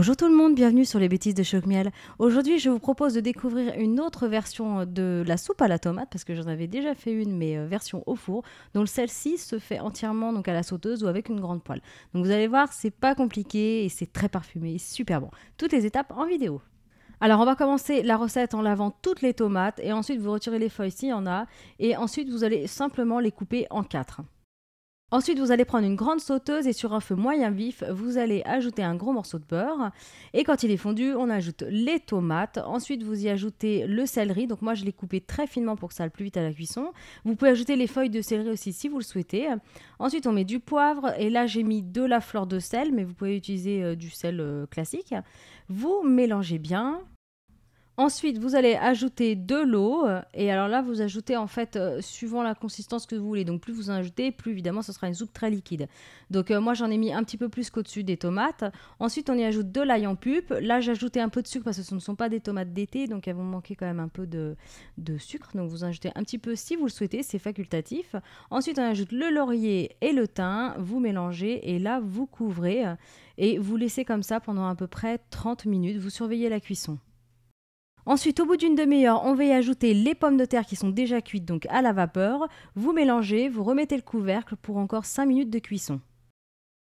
Bonjour tout le monde, bienvenue sur les bêtises de Choc Miel. Aujourd'hui, je vous propose de découvrir une autre version euh, de la soupe à la tomate parce que j'en avais déjà fait une mais euh, version au four. Donc celle-ci se fait entièrement donc à la sauteuse ou avec une grande poêle. Donc vous allez voir, c'est pas compliqué et c'est très parfumé, super bon. Toutes les étapes en vidéo. Alors, on va commencer la recette en lavant toutes les tomates et ensuite vous retirez les feuilles s'il y en a et ensuite vous allez simplement les couper en quatre. Ensuite, vous allez prendre une grande sauteuse et sur un feu moyen vif, vous allez ajouter un gros morceau de beurre. Et quand il est fondu, on ajoute les tomates. Ensuite, vous y ajoutez le céleri. Donc moi, je l'ai coupé très finement pour que ça aille plus vite à la cuisson. Vous pouvez ajouter les feuilles de céleri aussi si vous le souhaitez. Ensuite, on met du poivre. Et là, j'ai mis de la fleur de sel, mais vous pouvez utiliser euh, du sel euh, classique. Vous mélangez bien. Ensuite, vous allez ajouter de l'eau. Euh, et alors là, vous ajoutez en fait, euh, suivant la consistance que vous voulez. Donc plus vous en ajoutez, plus évidemment, ce sera une soupe très liquide. Donc euh, moi, j'en ai mis un petit peu plus qu'au-dessus des tomates. Ensuite, on y ajoute de l'ail en pupe. Là, j'ai ajouté un peu de sucre parce que ce ne sont pas des tomates d'été. Donc elles vont manquer quand même un peu de, sucre. Donc vous ajoutez un petit peu si vous le souhaitez. C'est facultatif. Ensuite, on ajoute le laurier et le thym. Vous mélangez et là, vous couvrez. Et vous laissez comme ça pendant à peu près 30 minutes. Vous surveillez la cuisson. Ensuite, au bout d'une demi-heure, on va y ajouter les pommes de terre qui sont déjà cuites donc à la vapeur. Vous mélangez, vous remettez le couvercle pour encore 5 minutes de cuisson.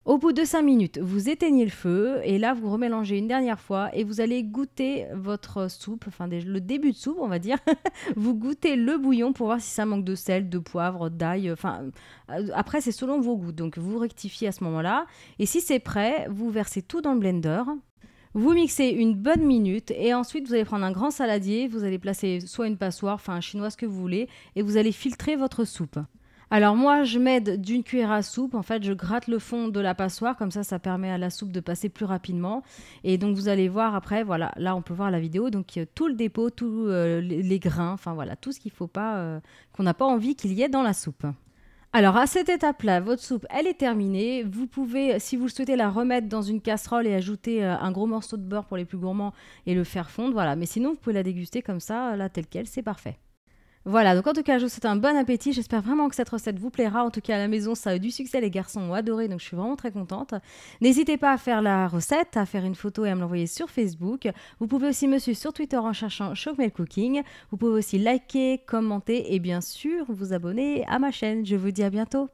Au bout de 5 minutes, vous éteignez le feu et là vous remélangez une dernière fois et vous allez goûter votre soupe, enfin le début de soupe on va dire. vous goûtez le bouillon pour voir si ça manque de sel, de poivre, d'ail. Enfin, euh, après c'est selon vos goûts, donc vous rectifiez à ce moment-là. Et si c'est prêt, vous versez tout dans le blender. Vous mixez une bonne minute et ensuite vous allez prendre un grand saladier, vous allez placer soit une passoire, enfin un chinois, ce que vous voulez, et vous allez filtrer votre soupe. Alors moi, je m'aide d'une cuillère à soupe. En fait, je gratte le fond de la passoire, comme ça, ça permet à la soupe de passer plus rapidement. Et donc vous allez voir après, voilà, là on peut voir la vidéo, donc tout le dépôt, tous euh, les grains, enfin voilà, tout ce qu'il faut pas, euh, qu'on n'a pas envie qu'il y ait dans la soupe. Alors à cette étape-là, votre soupe, elle est terminée. Vous pouvez, si vous le souhaitez, la remettre dans une casserole et ajouter euh, un gros morceau de beurre pour les plus gourmands et le faire fondre. Voilà. Mais sinon, vous pouvez la déguster comme ça, là, telle quelle, c'est parfait. Voilà, donc en tout cas, je vous souhaite un bon appétit. J'espère vraiment que cette recette vous plaira. En tout cas, à la maison, ça a eu du succès. Les garçons ont adoré, donc je suis vraiment très contente. N'hésitez pas à faire la recette, à faire une photo et à me l'envoyer sur Facebook. Vous pouvez aussi me suivre sur Twitter en cherchant Chocmel Cooking. Vous pouvez aussi liker, commenter et bien sûr vous abonner à ma chaîne. Je vous dis à bientôt.